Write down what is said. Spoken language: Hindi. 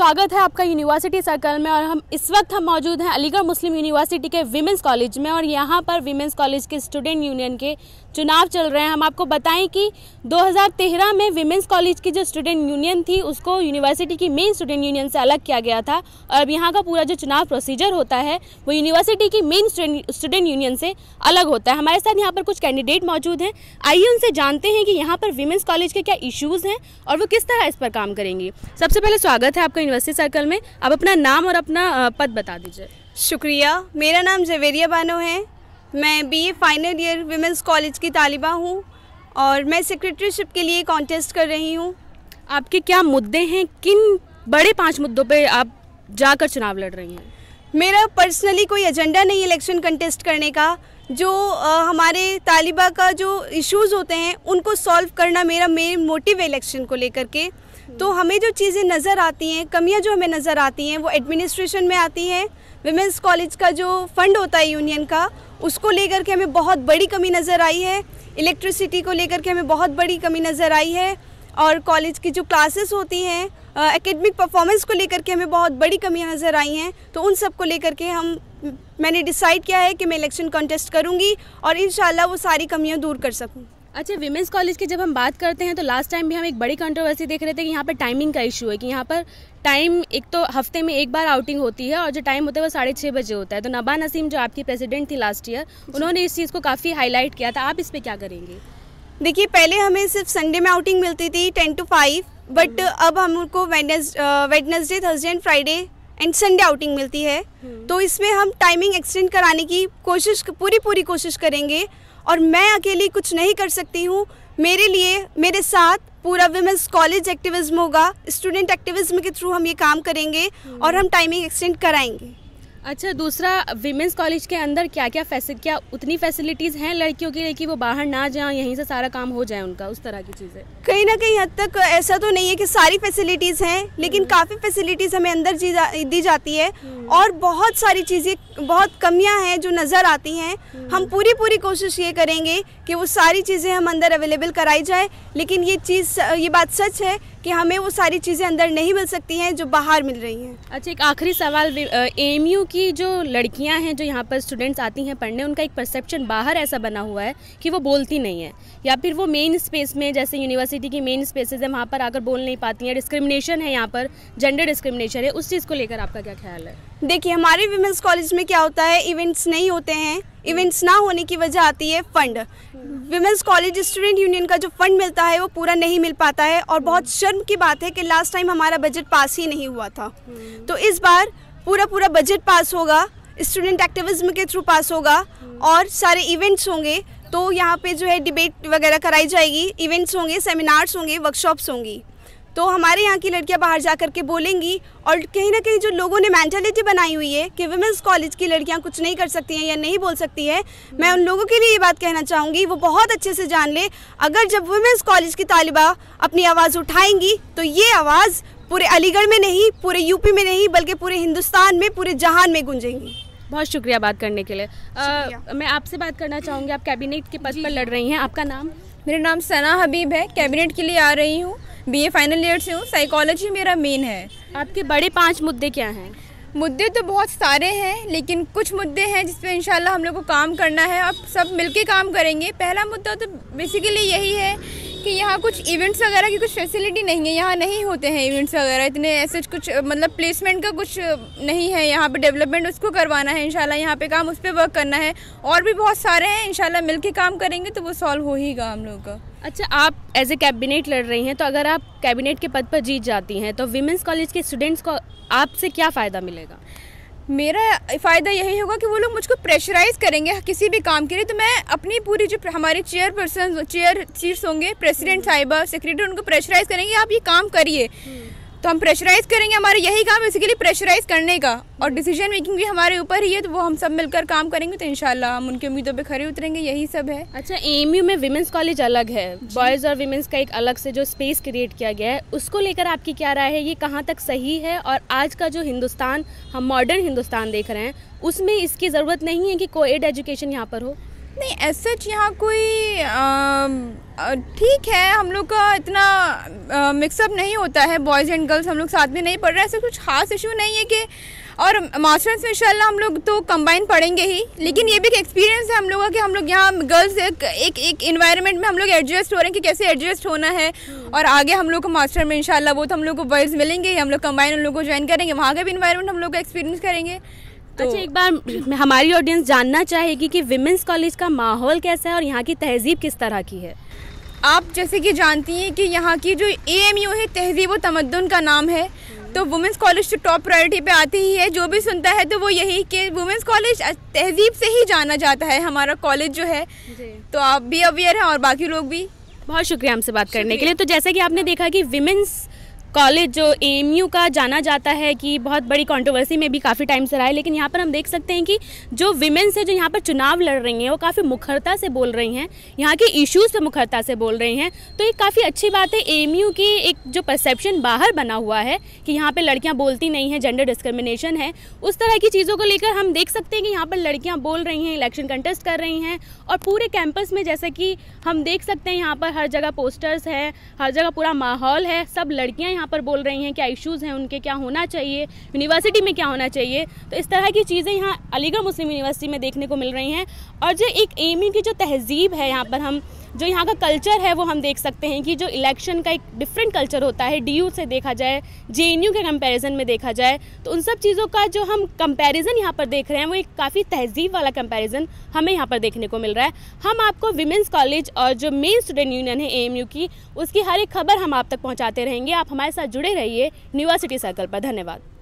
स्वागत है आपका यूनिवर्सिटी सर्कल में और हम इस वक्त हम मौजूद हैं अलीगढ़ मुस्लिम यूनिवर्सिटी के विमेंस कॉलेज में और यहाँ पर विमेंस कॉलेज के स्टूडेंट यूनियन के चुनाव चल रहे हैं हम आपको बताएं कि 2013 में विमेंस कॉलेज की जो स्टूडेंट यूनियन थी उसको यूनिवर्सिटी की मेन स्टूडेंट यूनियन से अलग किया गया था और अब यहाँ का पूरा जो चुनाव प्रोसीजर होता है वो यूनिवर्सिटी की मेन स्टूडेंट यूनियन से अलग होता है हमारे साथ यहाँ पर कुछ कैंडिडेट मौजूद हैं आइए उनसे जानते हैं कि यहाँ पर विमेंस कॉलेज के क्या इशूज़ हैं और वो किस तरह इस पर काम करेंगी सबसे पहले स्वागत है आपका यूनिवर्सिटी सर्कल में आप अपना नाम और अपना पद बता दीजिए शुक्रिया मेरा नाम जवेरिया बानो है मैं BA final year women's college की तालिबा हूँ और मैं सेक्रेटरीशिप के लिए कॉन्टेस्ट कर रही हूँ आपके क्या मुद्दे हैं किन बड़े पाँच मुद्दों पर आप जाकर चुनाव लड़ रही हैं मेरा पर्सनली कोई एजेंडा नहीं इलेक्शन कंटेस्ट करने का जो आ, हमारे तालिबा का जो इश्यूज़ होते हैं उनको सॉल्व करना मेरा मेन मोटिव है इलेक्शन को लेकर के तो हमें जो चीज़ें नज़र आती हैं कमियां जो हमें नज़र आती हैं वो एडमिनिस्ट्रेशन में आती हैं वेमेंस कॉलेज का जो फंड होता है यूनियन का उसको लेकर के हमें बहुत बड़ी कमी नज़र आई है इलेक्ट्रिसिटी को लेकर के हमें बहुत बड़ी कमी नज़र आई है और कॉलेज की जो क्लासेस होती हैं एकेडमिक परफॉर्मेंस को लेकर के हमें बहुत बड़ी कमियां नज़र आई हैं तो उन सब को लेकर के हम मैंने डिसाइड किया है कि मैं इलेक्शन कॉन्टेस्ट करूँगी और इन वो सारी कमियां दूर कर सकूँ अच्छा विमेंस कॉलेज की जब हम बात करते हैं तो लास्ट टाइम भी हम एक बड़ी कंट्रोवर्सी देख रहे थे कि यहाँ पर टाइमिंग का इशू है कि यहाँ पर टाइम एक तो हफ्ते में एक बार आउटिंग होती है और जो टाइम होता है वो साढ़े छः बजे होता है तो नबा नसीम जो आपकी प्रेसिडेंट थी लास्ट ईयर उन्होंने इस चीज़ को काफ़ी हाईलाइट किया था आप इस पर क्या करेंगे देखिए पहले हमें सिर्फ संडे में आउटिंग मिलती थी टेन टू फाइव बट अब हमको Wednesday Thursday and Friday and Sunday outing मिलती है हम्म। तो इसमें हम टाइमिंग एक्सटेंड कराने की कोशिश पूरी पूरी कोशिश करेंगे और मैं अकेली कुछ नहीं कर सकती हूँ मेरे लिए मेरे साथ पूरा विमेंस कॉलेज एक्टिविज्म होगा स्टूडेंट एक्टिविज्म के थ्रू हम ये काम करेंगे हम्म। और हम टाइमिंग एक्सटेंड कराएंगे अच्छा दूसरा विमेंस कॉलेज के अंदर क्या क्या फैसिल क्या उतनी फैसिलिटीज़ हैं लड़कियों के लिए कि वो बाहर ना जाएं यहीं से सारा काम हो जाए उनका उस तरह की चीज़ें कहीं ना कहीं हद तक ऐसा तो नहीं है कि सारी फैसिलिटीज़ हैं लेकिन हम्म। काफ़ी फैसिलिटीज़ हमें अंदर जा, दी जाती है हम्म। और बहुत सारी चीज़ें बहुत कमियाँ हैं जो नज़र आती हैं हम्म। हम पूरी पूरी कोशिश ये करेंगे कि वो सारी चीज़ें हम अंदर अवेलेबल कराई जाए लेकिन ये चीज़ ये बात सच है कि हमें वो सारी चीज़ें अंदर नहीं मिल सकती हैं जो बाहर मिल रही हैं अच्छा एक आखिरी सवाल एम की जो लड़कियां हैं जो यहाँ पर स्टूडेंट्स आती हैं पढ़ने उनका एक परसेप्शन बाहर ऐसा बना हुआ है कि वो बोलती नहीं है या फिर वो मेन स्पेस में जैसे यूनिवर्सिटी की मेन स्पेसेज हैं वहाँ पर आकर बोल नहीं पाती हैं डिस्क्रिमिनेशन है यहाँ पर जेंडर डिस्क्रिमिनेशन है उस चीज़ को लेकर आपका क्या ख्याल है देखिए हमारे विमेंस कॉलेज में क्या होता है इवेंट्स नहीं होते हैं इवेंट्स ना होने की वजह आती है fund women's college student union का जो फंड मिलता है वो पूरा नहीं मिल पाता है और बहुत शर्म की बात है कि लास्ट टाइम हमारा बजट पास ही नहीं हुआ था तो इस बार पूरा पूरा बजट पास होगा स्टूडेंट एक्टिविज्म के थ्रू पास होगा और सारे इवेंट्स होंगे तो यहाँ पे जो है डिबेट वगैरह कराई जाएगी इवेंट्स होंगे सेमिनार्स होंगे वर्कशॉप्स होंगी तो हमारे यहाँ की लड़कियाँ बाहर जा कर के बोलेंगी और कहीं ना कहीं जो लोगों ने मैंटेलिटी बनाई हुई है कि वुमेंस कॉलेज की लड़कियाँ कुछ नहीं कर सकती हैं या नहीं बोल सकती है मैं उन लोगों के लिए ये बात कहना चाहूँगी वो बहुत अच्छे से जान ले अगर जब वुमेंस कॉलेज की तालिबा अपनी आवाज़ उठाएंगी तो ये आवाज़ पूरे अलीगढ़ में नहीं पूरे यूपी में नहीं बल्कि पूरे हिंदुस्तान में पूरे जहान में गूंजेंगी बहुत शुक्रिया बात करने के लिए मैं आपसे बात करना चाहूँगी आप कैबिनेट के पद पर लड़ रही हैं आपका नाम मेरा नाम सना हबीब है कैबिनेट के लिए आ रही हूँ बीए फाइनल ईयर से हूँ साइकोलॉजी मेरा मेन है आपके बड़े पाँच मुद्दे क्या हैं मुद्दे तो बहुत सारे हैं लेकिन कुछ मुद्दे हैं जिस पर इंशाल्लाह हम लोग को काम करना है आप सब मिलके काम करेंगे पहला मुद्दा तो बेसिकली यही है कि यहाँ कुछ इवेंट्स वगैरह की कुछ फैसिलिटी नहीं है यहाँ नहीं होते हैं इवेंट्स वगैरह इतने ऐसे कुछ मतलब प्लेसमेंट का कुछ नहीं है यहाँ पे डेवलपमेंट उसको करवाना है इंशाल्लाह यहाँ पे काम उस पर वर्क करना है और भी बहुत सारे हैं इंशाल्लाह मिलके काम करेंगे तो वो सॉल्व हो हीगा हम लोग का अच्छा आप एज ए कैबिनेट लड़ रही हैं तो अगर आप कैबिनेट के पद पर जीत जाती हैं तो वीमेंस कॉलेज के स्टूडेंट्स को आपसे क्या फ़ायदा मिलेगा मेरा फ़ायदा यही होगा कि वो लोग मुझको प्रेशराइज करेंगे किसी भी काम के लिए तो मैं अपनी पूरी जो हमारे चेयर चेयर चीफ्स होंगे प्रेसिडेंट साहिबा सेक्रेटरी उनको प्रेशराइज करेंगे आप ये काम करिए हम्म। तो हम प्रेशराइज करेंगे हमारा यही काम बेसिकली प्रेशराइज करने का और डिसीजन मेकिंग भी हमारे ऊपर ही है तो वो हम सब मिलकर काम करेंगे तो इनशाला हम उनकी उम्मीदों पे खड़े उतरेंगे यही सब है अच्छा एएमयू में विमेंस कॉलेज अलग है बॉयज़ और विमेंस का एक अलग से जो स्पेस क्रिएट किया गया है उसको लेकर आपकी क्या राय है ये कहाँ तक सही है और आज का जो हिंदुस्तान हम मॉडर्न हिंदुस्तान देख रहे हैं उसमें इसकी ज़रूरत नहीं है कि कोएड एजुकेशन यहाँ पर हो नहीं एज सच यहाँ कोई ठीक है हम लोग का इतना मिक्सअप नहीं होता है बॉयज़ एंड गर्ल्स हम लोग साथ में नहीं पढ़ रहे ऐसा कुछ खास इशू नहीं है कि और मास्टर्स में इंशाल्लाह हम लोग तो कंबाइन पढ़ेंगे ही लेकिन ये भी एक एक्सपीरियंस है हम लोगों का कि हम लोग यहाँ गर्ल्स एक एक एक इन्वायरमेंट में हम लोग एडजस्ट हो रहे हैं कि कैसे एडजस्ट होना है और आगे हम लोग को मास्टर में इनशाला वो तो हम लोग को बॉयज़ मिलेंगे हम लोग कंबाइन उन लोग को ज्वाइन करेंगे वहाँ का भी इन्वायरमेंट हम लोग को एक्सपीरियंस करेंगे तो अच्छा एक बार हमारी ऑडियंस जानना चाहेगी कि विमेंस कॉलेज का माहौल कैसा है और यहाँ की तहजीब किस तरह की है आप जैसे कि जानती हैं कि यहाँ की जो ए है तहजीब व तमद्दन का नाम है तो वुमेंस कॉलेज तो टॉप प्रायोरिटी पे आती ही है जो भी सुनता है तो वो यही कि वुमेंस कॉलेज तहजीब से ही जाना जाता है हमारा कॉलेज जो है तो आप भी अवेयर हैं और बाकी लोग भी बहुत शुक्रिया हमसे बात करने के लिए तो जैसे कि आपने देखा कि विमेंस कॉलेज जो ए का जाना जाता है कि बहुत बड़ी कंट्रोवर्सी में भी काफ़ी टाइम से रहा है लेकिन यहाँ पर हम देख सकते हैं कि जो विमेंस है जो यहाँ पर चुनाव लड़ रही हैं वो काफ़ी मुखरता से बोल रही हैं यहाँ के इश्यूज़ पे मुखरता से बोल रही हैं तो ये काफ़ी अच्छी बात है ए की एक जो परसेप्शन बाहर बना हुआ है कि यहाँ पर लड़कियाँ बोलती नहीं हैं जेंडर डिस्क्रमिनेशन है उस तरह की चीज़ों को लेकर हम देख सकते हैं कि यहाँ पर लड़कियाँ बोल रही हैं इलेक्शन कंटेस्ट कर रही हैं और पूरे कैंपस में जैसे कि हम देख सकते हैं यहाँ पर हर जगह पोस्टर्स हैं हर जगह पूरा माहौल है सब लड़कियाँ यहाँ पर बोल रही हैं क्या इश्यूज़ हैं उनके क्या होना चाहिए यूनिवर्सिटी में क्या होना चाहिए तो इस तरह की चीज़ें यहाँ अलीगढ़ मुस्लिम यूनिवर्सिटी में देखने को मिल रही हैं और जो एक एम की जो तहजीब है यहाँ पर हम जो यहाँ का कल्चर है वो हम देख सकते हैं कि जो इलेक्शन का एक डिफरेंट कल्चर होता है डी से देखा जाए जे के कंपेरिजन में देखा जाए तो उन सब चीज़ों का जो हम कंपेरिजन यहाँ पर देख रहे हैं वो एक काफ़ी तहजीब वाला कंपेरिजन हमें यहाँ पर देखने को मिल रहा है हम आपको विमेंस कॉलेज और जो मेन स्टूडेंट यूनियन है ए की उसकी हर एक खबर हम आप तक पहुँचाते रहेंगे आप हमारे साथ जुड़े रहिए यूनिवर्सिटी सर्कल पर धन्यवाद